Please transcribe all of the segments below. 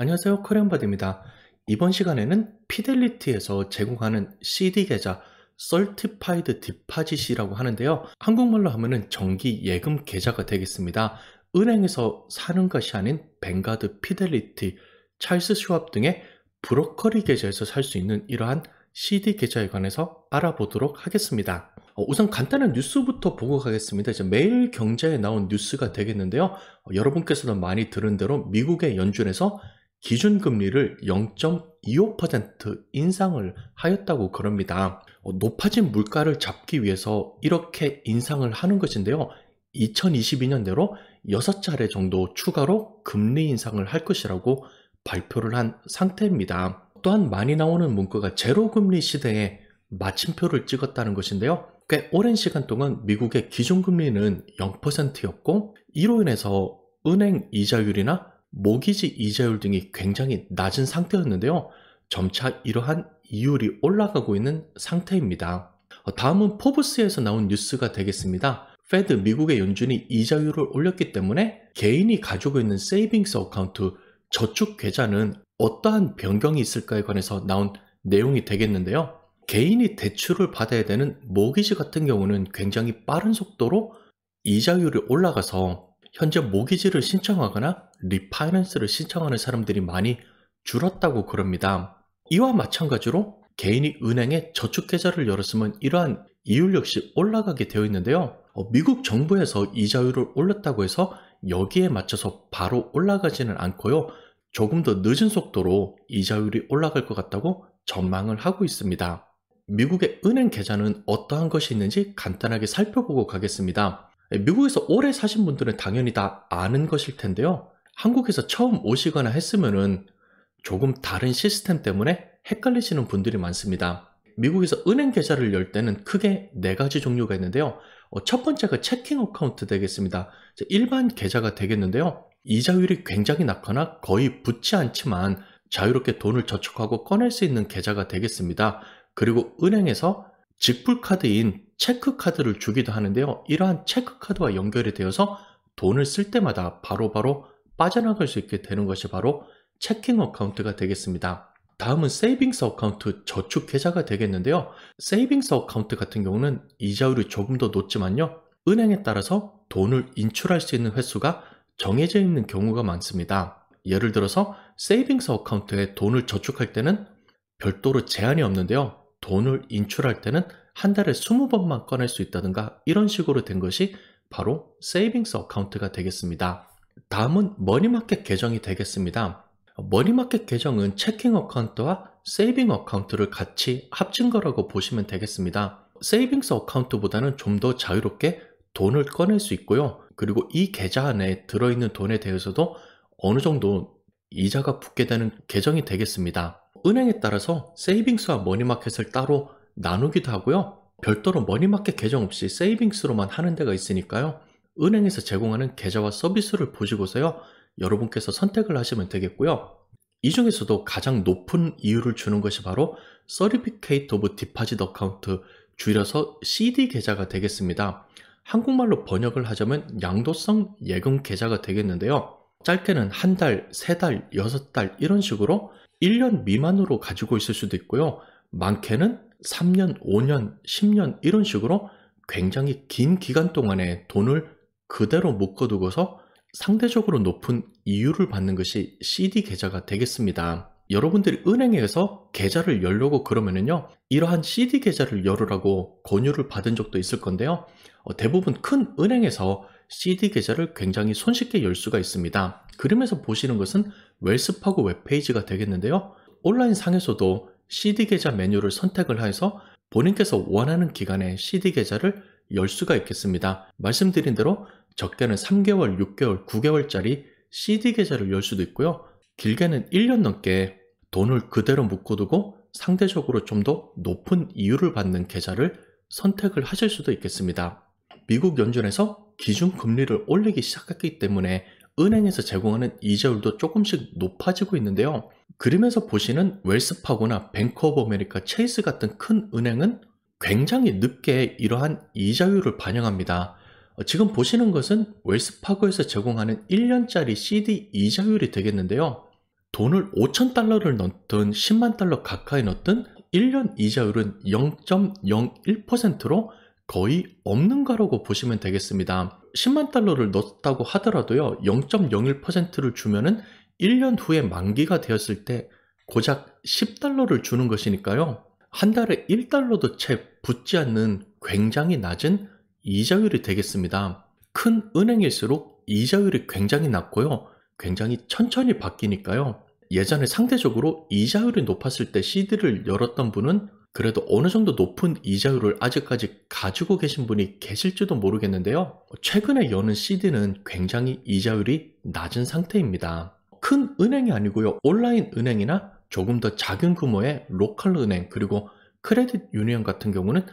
안녕하세요 코리안바디입니다. 이번 시간에는 피델리티에서 제공하는 CD 계좌 Certified Deposit이라고 하는데요. 한국말로 하면 정기 예금 계좌가 되겠습니다. 은행에서 사는 것이 아닌 벵가드 피델리티, 찰스 슈왑 등의 브로커리 계좌에서 살 수 있는 이러한 CD 계좌에 관해서 알아보도록 하겠습니다. 어, 우선 간단한 뉴스부터 보고 가겠습니다. 이제 매일 경제에 나온 뉴스가 되겠는데요. 어, 여러분께서도 많이 들은 대로 미국의 연준에서 기준금리를 0.25% 인상을 하였다고 그럽니다. 어, 높아진 물가를 잡기 위해서 이렇게 인상을 하는 것인데요. 2022년대로 6차례 정도 추가로 금리 인상을 할 것이라고 발표를 한 상태입니다. 또한 많이 나오는 문구가 제로금리 시대에 마침표를 찍었다는 것인데요. 꽤 오랜 시간 동안 미국의 기준금리는 0%였고 이로 인해서 은행 이자율이나 모기지 이자율 등이 굉장히 낮은 상태였는데요. 점차 이러한 이율이 올라가고 있는 상태입니다. 어, 다음은 포브스에서 나온 뉴스가 되겠습니다. 페드 미국의 연준이 이자율을 올렸기 때문에 개인이 가지고 있는 세이빙스 어카운트 저축 계좌는 어떠한 변경이 있을까에 관해서 나온 내용이 되겠는데요. 개인이 대출을 받아야 되는 모기지 같은 경우는 굉장히 빠른 속도로 이자율이 올라가서 현재 모기지를 신청하거나 리파이낸스를 신청하는 사람들이 많이 줄었다고 그럽니다. 이와 마찬가지로 개인이 은행에 저축계좌를 열었으면 이러한 이율 역시 올라가게 되어 있는데요. 어, 미국 정부에서 이자율을 올렸다고 해서 여기에 맞춰서 바로 올라가지는 않고요. 조금 더 늦은 속도로 이자율이 올라갈 것 같다고 전망을 하고 있습니다. 미국의 은행 계좌는 어떠한 것이 있는지 간단하게 살펴보고 가겠습니다. 예, 미국에서 오래 사신 분들은 당연히 다 아는 것일 텐데요. 한국에서 처음 오시거나 했으면은 조금 다른 시스템 때문에 헷갈리시는 분들이 많습니다. 미국에서 은행 계좌를 열 때는 크게 네 가지 종류가 있는데요. 어, 첫 번째가 체킹 그 어카운트 되겠습니다. 일반 계좌가 되겠는데요. 이자율이 굉장히 낮거나 거의 붙지 않지만 자유롭게 돈을 저축하고 꺼낼 수 있는 계좌가 되겠습니다. 그리고 은행에서 직불 카드인 체크 카드를 주기도 하는데요. 이러한 체크 카드와 연결이 되어서 돈을 쓸 때마다 바로바로 바로 빠져나갈 수 있게 되는 것이 바로 체킹 어카운트가 되겠습니다. 다음은 세이빙스 어카운트 저축 계좌가 되겠는데요. 세이빙스 어카운트 같은 경우는 이자율이 조금 더 높지만요. 은행에 따라서 돈을 인출할 수 있는 횟수가 정해져 있는 경우가 많습니다. 예를 들어서 세이빙스 어카운트에 돈을 저축할 때는 별도로 제한이 없는데요. 돈을 인출할 때는 한 달에 20번만 꺼낼 수 있다든가 이런 식으로 된 것이 바로 세이빙스 어카운트가 되겠습니다. 다음은 머니마켓 계정이 되겠습니다. 머니마켓 계정은 체킹 어카운트와 세이빙 어카운트를 같이 합친 거라고 보시면 되겠습니다. 세이빙스 어카운트보다는 좀 더 자유롭게 돈을 꺼낼 수 있고요. 그리고 이 계좌 안에 들어있는 돈에 대해서도 어느 정도 이자가 붙게 되는 계정이 되겠습니다. 은행에 따라서 세이빙스와 머니마켓을 따로 나누기도 하고요. 별도로 머니마켓 계정 없이 세이빙스로만 하는 데가 있으니까요. 은행에서 제공하는 계좌와 서비스를 보시고서요. 여러분께서 선택을 하시면 되겠고요. 이 중에서도 가장 높은 이유를 주는 것이 바로 Certificate of Deposit Account 줄여서 CD 계좌가 되겠습니다. 한국말로 번역을 하자면 양도성 예금 계좌가 되겠는데요. 짧게는 한 달, 세 달, 여섯 달 이런 식으로 1년 미만으로 가지고 있을 수도 있고요. 많게는 3년, 5년, 10년 이런 식으로 굉장히 긴 기간 동안에 돈을 그대로 묶어두고서 상대적으로 높은 이유를 받는 것이 CD 계좌가 되겠습니다. 여러분들이 은행에서 계좌를 열려고 그러면은요, 이러한 CD 계좌를 열으라고 권유를 받은 적도 있을 건데요. 어, 대부분 큰 은행에서 CD 계좌를 굉장히 손쉽게 열 수가 있습니다. 그림에서 보시는 것은 웰스파고 웹페이지가 되겠는데요. 온라인 상에서도 CD 계좌 메뉴를 선택을 해서 본인께서 원하는 기간에 CD 계좌를 열 수가 있겠습니다. 말씀드린 대로 적게는 3개월, 6개월, 9개월짜리 CD 계좌를 열 수도 있고요. 길게는 1년 넘게 돈을 그대로 묶어두고 상대적으로 좀 더 높은 이유를 받는 계좌를 선택을 하실 수도 있겠습니다. 미국 연준에서 기준금리를 올리기 시작했기 때문에 은행에서 제공하는 이자율도 조금씩 높아지고 있는데요. 그림에서 보시는 웰스파고나 뱅크 오브 아메리카 체이스 같은 큰 은행은 굉장히 늦게 이러한 이자율을 반영합니다. 어, 지금 보시는 것은 웰스파고에서 제공하는 1년짜리 CD 이자율이 되겠는데요. 돈을 5천 달러를 넣든 10만 달러 가까이 넣든 1년 이자율은 0.01%로 거의 없는 거라고 보시면 되겠습니다. 10만 달러를 넣었다고 하더라도요. 0.01%를 주면은 1년 후에 만기가 되었을 때 고작 10달러를 주는 것이니까요. 한 달에 1달러도 채 붙지 않는 굉장히 낮은 이자율이 되겠습니다. 큰 은행일수록 이자율이 굉장히 낮고요. 굉장히 천천히 바뀌니까요. 예전에 상대적으로 이자율이 높았을 때 CD를 열었던 분은 그래도 어느 정도 높은 이자율을 아직까지 가지고 계신 분이 계실지도 모르겠는데요. 최근에 여는 CD는 굉장히 이자율이 낮은 상태입니다. 큰 은행이 아니고요. 온라인 은행이나 조금 더 작은 규모의 로컬 은행 그리고 크레딧 유니언 같은 경우는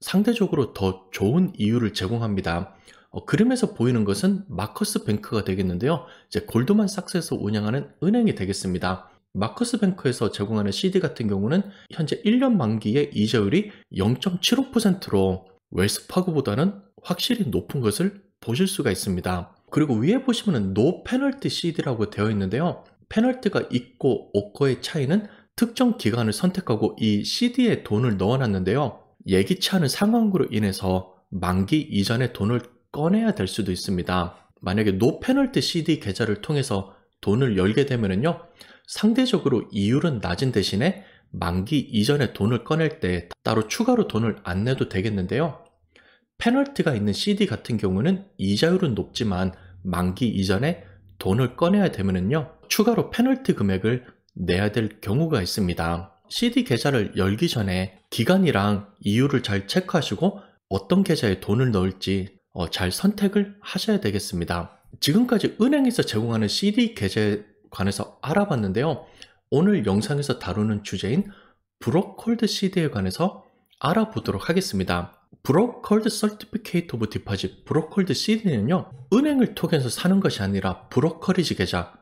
상대적으로 더 좋은 이유를 제공합니다. 어, 그림에서 보이는 것은 마커스 뱅크가 되겠는데요. 이제 골드만삭스에서 운영하는 은행이 되겠습니다. 마커스 뱅크에서 제공하는 CD 같은 경우는 현재 1년 만기의 이자율이 0.75%로 웰스 파고보다는 확실히 높은 것을 보실 수가 있습니다. 그리고 위에 보시면 노 페널티 CD라고 되어 있는데요. 페널티가 있고 없고의 차이는 특정 기간을 선택하고 이 CD에 돈을 넣어놨는데요. 예기치 않은 상황으로 인해서 만기 이전에 돈을 꺼내야 될 수도 있습니다. 만약에 노 페널티 CD 계좌를 통해서 돈을 열게 되면요 상대적으로 이율은 낮은 대신에 만기 이전에 돈을 꺼낼 때 따로 추가로 돈을 안 내도 되겠는데요 페널티가 있는 CD 같은 경우는 이자율은 높지만 만기 이전에 돈을 꺼내야 되면요 추가로 페널티 금액을 내야 될 경우가 있습니다 CD 계좌를 열기 전에 기간이랑 이유를 잘 체크하시고 어떤 계좌에 돈을 넣을지 어, 잘 선택을 하셔야 되겠습니다 지금까지 은행에서 제공하는 CD 계좌에 관해서 알아봤는데요. 오늘 영상에서 다루는 주제인 브로콜드 CD에 관해서 알아보도록 하겠습니다. 브로콜드 서티피케이트 오브 디파짓 브로콜드 CD는요. 은행을 통해서 사는 것이 아니라 브로커리지 계좌,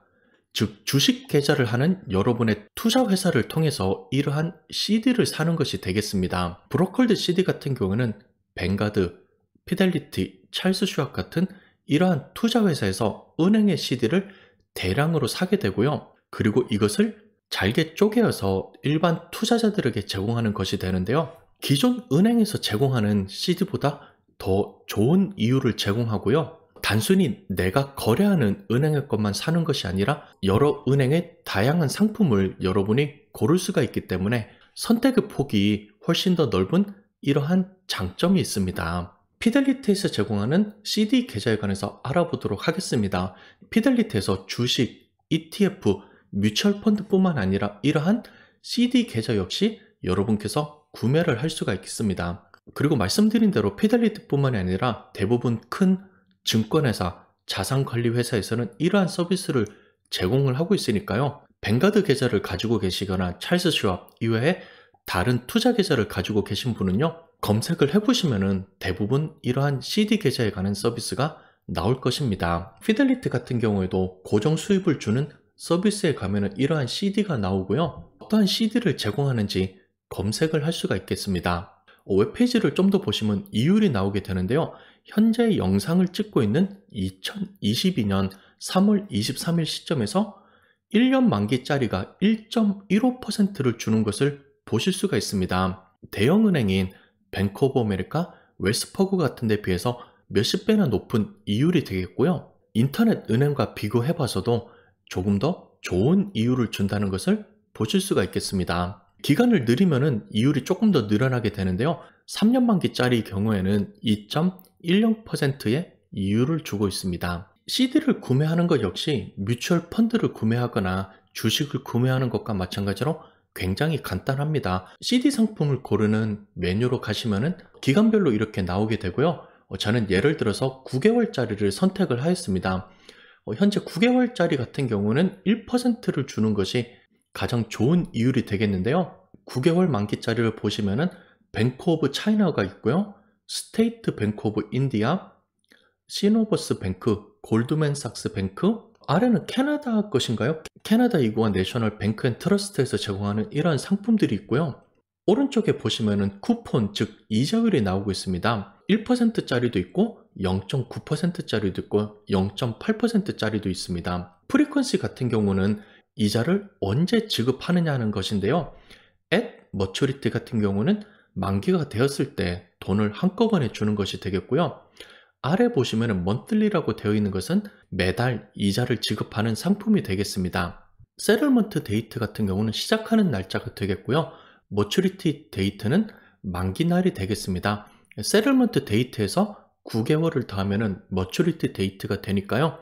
즉 주식 계좌를 하는 여러분의 투자 회사를 통해서 이러한 CD를 사는 것이 되겠습니다. 브로콜드 CD 같은 경우는 뱅가드, 피델리티, 찰스 슈악 같은 이러한 투자회사에서 은행의 CD를 대량으로 사게 되고요. 그리고 이것을 잘게 쪼개어서 일반 투자자들에게 제공하는 것이 되는데요. 기존 은행에서 제공하는 CD보다 더 좋은 이유를 제공하고요. 단순히 내가 거래하는 은행의 것만 사는 것이 아니라 여러 은행의 다양한 상품을 여러분이 고를 수가 있기 때문에 선택의 폭이 훨씬 더 넓은 이러한 장점이 있습니다. 피델리티에서 제공하는 CD 계좌에 관해서 알아보도록 하겠습니다. 피델리티에서 주식, ETF, 뮤추얼 펀드뿐만 아니라 이러한 CD 계좌 역시 여러분께서 구매를 할 수가 있습니다. 겠 그리고 말씀드린 대로 피델리티뿐만 아니라 대부분 큰 증권회사, 자산관리회사에서는 이러한 서비스를 제공을 하고 있으니까요. 벵가드 계좌를 가지고 계시거나 찰스 슈왑 이외에 다른 투자 계좌를 가지고 계신 분은요. 검색을 해보시면 대부분 이러한 CD 계좌에 관한 서비스가 나올 것입니다. 피델리트 같은 경우에도 고정 수입을 주는 서비스에 가면 이러한 CD가 나오고요. 어떠한 CD를 제공하는지 검색을 할 수가 있겠습니다. 어, 웹페이지를 좀 더 보시면 이율이 나오게 되는데요. 현재 영상을 찍고 있는 2022년 3월 23일 시점에서 1년 만기짜리가 1.15%를 주는 것을 보실 수가 있습니다. 대형은행인 벤커 오브 아메리카, 웰스퍼그 같은 데 비해서 몇십 배나 높은 이율이 되겠고요. 인터넷 은행과 비교해봐서도 조금 더 좋은 이율을 준다는 것을 보실 수가 있겠습니다. 기간을 늘리면 이율이 조금 더 늘어나게 되는데요. 3년 만기짜리 경우에는 2.10%의 이율을 주고 있습니다. CD를 구매하는 것 역시 뮤추얼 펀드를 구매하거나 주식을 구매하는 것과 마찬가지로 굉장히 간단합니다. CD 상품을 고르는 메뉴로 가시면은 기간별로 이렇게 나오게 되고요. 어, 저는 예를 들어서 9개월짜리를 선택을 하였습니다. 어, 현재 9개월짜리 같은 경우는 1%를 주는 것이 가장 좋은 이율이 되겠는데요. 9개월 만기짜리를 보시면은 뱅크 오브 차이나가 있고요. 스테이트 뱅크 오브 인디아, 시노버스 뱅크, 골드맨삭스 뱅크, 아래는 캐나다 것인가요? 캐나다 이구아 내셔널 뱅크 앤 트러스트에서 제공하는 이러한 상품들이 있고요. 오른쪽에 보시면은 쿠폰, 즉 이자율이 나오고 있습니다. 1%짜리도 있고 0.9%짜리도 있고 0.8%짜리도 있습니다. 프리퀀시 같은 경우는 이자를 언제 지급하느냐 는 것인데요. 앱머 m 리 t 같은 경우는 만기가 되었을 때 돈을 한꺼번에 주는 것이 되겠고요. 아래 보시면 먼틀리라고 되어 있는 것은 매달 이자를 지급하는 상품이 되겠습니다. 세럴먼트 데이트 같은 경우는 시작하는 날짜가 되겠고요. 머추리티 데이트는 만기 날이 되겠습니다. 세럴먼트 데이트에서 9개월을 더하면 머추리티 데이트가 되니까요.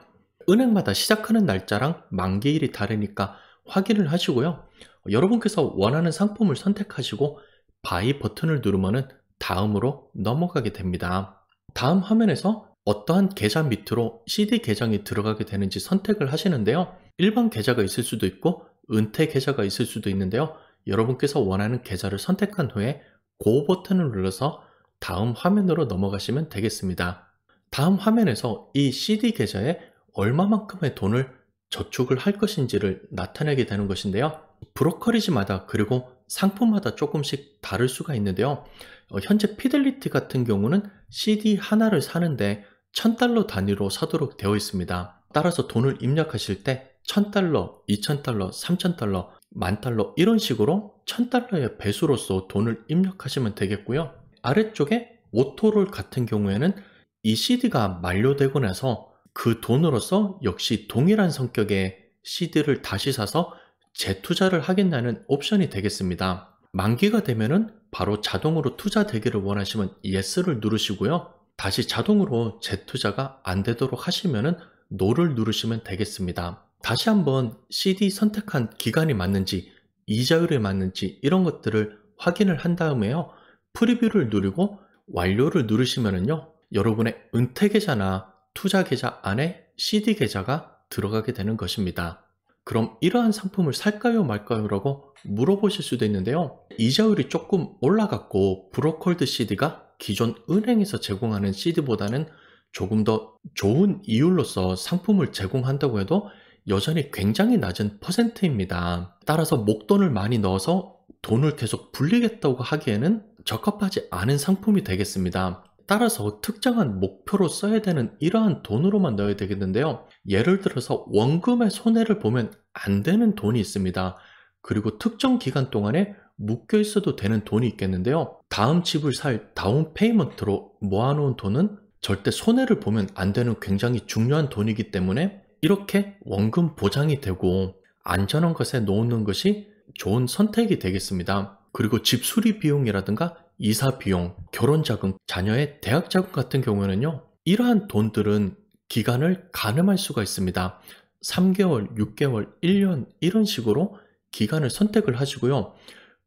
은행마다 시작하는 날짜랑 만기일이 다르니까 확인을 하시고요. 여러분께서 원하는 상품을 선택하시고 바이 버튼을 누르면 다음으로 넘어가게 됩니다. 다음 화면에서 어떠한 계좌 밑으로 CD 계정이 들어가게 되는지 선택을 하시는데요. 일반 계좌가 있을 수도 있고 은퇴 계좌가 있을 수도 있는데요. 여러분께서 원하는 계좌를 선택한 후에 고 버튼을 눌러서 다음 화면으로 넘어가시면 되겠습니다. 다음 화면에서 이 CD 계좌에 얼마만큼의 돈을 저축을 할 것인지를 나타내게 되는 것인데요. 브로커리지마다 그리고 상품마다 조금씩 다를 수가 있는데요. 어, 현재 피델리티 같은 경우는 CD 하나를 사는데 1000달러 단위로 사도록 되어 있습니다. 따라서 돈을 입력하실 때 1000달러, 2000달러, 3000달러, 만달러 이런 식으로 1000달러의 배수로서 돈을 입력하시면 되겠고요. 아래쪽에 오토롤 같은 경우에는 이 CD가 만료되고 나서 그 돈으로서 역시 동일한 성격의 CD를 다시 사서 재투자를 하겠다는 옵션이 되겠습니다. 만기가 되면은 바로 자동으로 투자 되기를 원하시면 yes를 누르시고요. 다시 자동으로 재투자가 안 되도록 하시면은 no를 누르시면 되겠습니다. 다시 한번 CD 선택한 기간이 맞는지 이자율이 맞는지 이런 것들을 확인을 한 다음에요. 프리뷰를 누르고 완료를 누르시면은요. 여러분의 은퇴 계좌나 투자 계좌 안에 CD 계좌가 들어가게 되는 것입니다. 그럼 이러한 상품을 살까요 말까요 라고 물어보실 수도 있는데요 이자율이 조금 올라갔고 브로콜드 CD가 기존 은행에서 제공하는 CD보다는 조금 더 좋은 이율로서 상품을 제공한다고 해도 여전히 굉장히 낮은 퍼센트입니다 따라서 목돈을 많이 넣어서 돈을 계속 불리겠다고 하기에는 적합하지 않은 상품이 되겠습니다 따라서 특정한 목표로 써야 되는 이러한 돈으로만 넣어야 되겠는데요 예를 들어서 원금의 손해를 보면 안 되는 돈이 있습니다. 그리고 특정 기간 동안에 묶여 있어도 되는 돈이 있겠는데요. 다음 집을 살 다운 페이먼트로 모아놓은 돈은 절대 손해를 보면 안 되는 굉장히 중요한 돈이기 때문에 이렇게 원금 보장이 되고 안전한 것에 놓는 것이 좋은 선택이 되겠습니다. 그리고 집 수리 비용이라든가 이사 비용, 결혼 자금, 자녀의 대학 자금 같은 경우에는요. 이러한 돈들은 기간을 가늠할 수가 있습니다. 3개월, 6개월, 1년 이런 식으로 기간을 선택을 하시고요.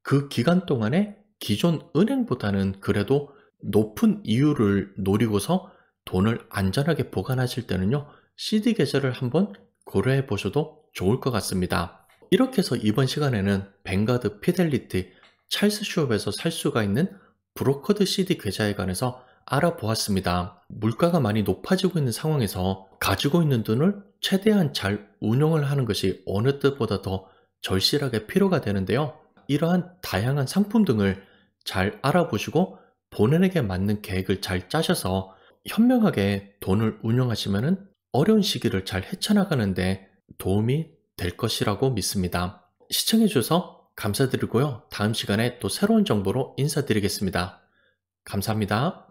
그 기간 동안에 기존 은행보다는 그래도 높은 이유를 노리고서 돈을 안전하게 보관하실 때는요. CD 계좌를 한번 고려해 보셔도 좋을 것 같습니다. 이렇게 해서 이번 시간에는 뱅가드 피델리티 찰스쇼업에서 살 수가 있는 브로커드 CD 계좌에 관해서 알아보았습니다. 물가가 많이 높아지고 있는 상황에서 가지고 있는 돈을 최대한 잘 운용을 하는 것이 어느 때보다 더 절실하게 필요가 되는데요. 이러한 다양한 상품 등을 잘 알아보시고 본인에게 맞는 계획을 잘 짜셔서 현명하게 돈을 운용하시면 어려운 시기를 잘 헤쳐나가는데 도움이 될 것이라고 믿습니다. 시청해주셔서 감사드리고요. 다음 시간에 또 새로운 정보로 인사드리겠습니다. 감사합니다.